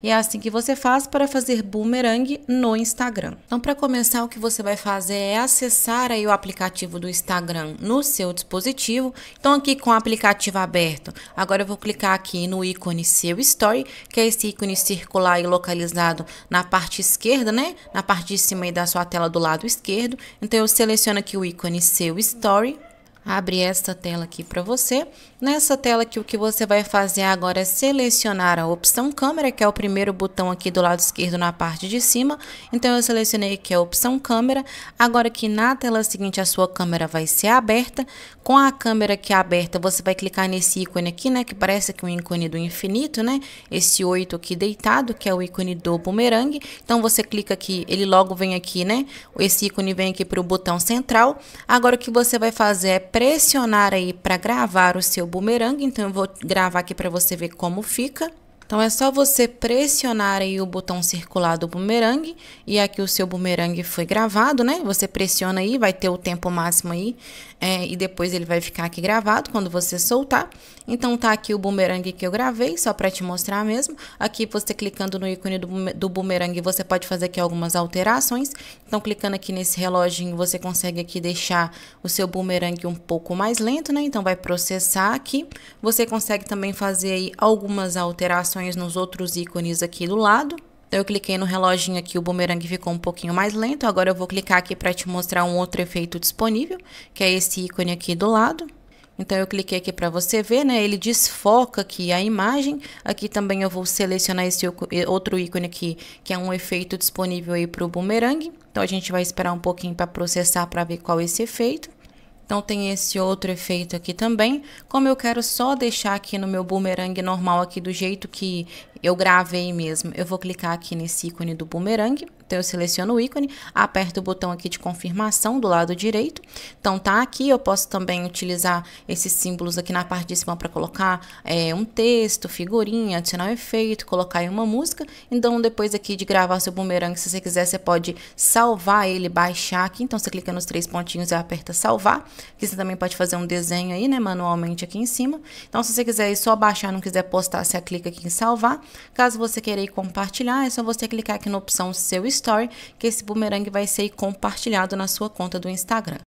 E é assim que você faz para fazer boomerang no Instagram. Então, para começar, o que você vai fazer é acessar aí o aplicativo do Instagram no seu dispositivo. Então, aqui com o aplicativo aberto, agora eu vou clicar aqui no ícone Seu Story, que é esse ícone circular e localizado na parte esquerda, né? Na parte de cima aí da sua tela do lado esquerdo. Então, eu seleciono aqui o ícone Seu Story abre esta tela aqui para você. Nessa tela aqui, o que você vai fazer agora é selecionar a opção câmera, que é o primeiro botão aqui do lado esquerdo na parte de cima. Então, eu selecionei aqui a opção câmera. Agora aqui na tela seguinte, a sua câmera vai ser aberta. Com a câmera aqui aberta, você vai clicar nesse ícone aqui, né, que parece aqui um ícone do infinito, né? Esse 8 aqui deitado, que é o ícone do bumerangue. Então, você clica aqui, ele logo vem aqui, né? Esse ícone vem aqui para o botão central. Agora, o que você vai fazer é pressionar aí para gravar o seu bumerangue. Então eu vou gravar aqui para você ver como fica. Então é só você pressionar aí o botão circular do bumerangue e aqui o seu bumerangue foi gravado, né? Você pressiona aí, vai ter o tempo máximo aí é, e depois ele vai ficar aqui gravado quando você soltar. Então tá aqui o bumerangue que eu gravei, só para te mostrar mesmo. Aqui você clicando no ícone do, do bumerangue, você pode fazer aqui algumas alterações. Então clicando aqui nesse reloginho, você consegue aqui deixar o seu bumerangue um pouco mais lento, né? Então vai processar aqui. Você consegue também fazer aí algumas alterações alterações nos outros ícones aqui do lado. Eu cliquei no reloginho aqui, o bumerangue ficou um pouquinho mais lento. Agora eu vou clicar aqui para te mostrar um outro efeito disponível, que é esse ícone aqui do lado. Então eu cliquei aqui para você ver, né? Ele desfoca aqui a imagem. Aqui também eu vou selecionar esse outro ícone aqui, que é um efeito disponível aí para o bumerangue. Então a gente vai esperar um pouquinho para processar para ver qual é esse efeito. Então tem esse outro efeito aqui também. Como eu quero só deixar aqui no meu boomerang normal aqui do jeito que eu gravei mesmo, eu vou clicar aqui nesse ícone do boomerang. Então eu seleciono o ícone, aperto o botão aqui de confirmação do lado direito. Então tá aqui, eu posso também utilizar esses símbolos aqui na parte de cima para colocar é, um texto, figurinha, adicionar um efeito, colocar aí uma música. Então depois aqui de gravar seu boomerang, se você quiser, você pode salvar ele, baixar aqui. Então você clica nos três pontinhos e aperta salvar que você também pode fazer um desenho aí, né, manualmente aqui em cima. Então, se você quiser só baixar, não quiser postar, você clica aqui em salvar. Caso você queira ir compartilhar, é só você clicar aqui na opção seu story, que esse boomerang vai ser compartilhado na sua conta do Instagram.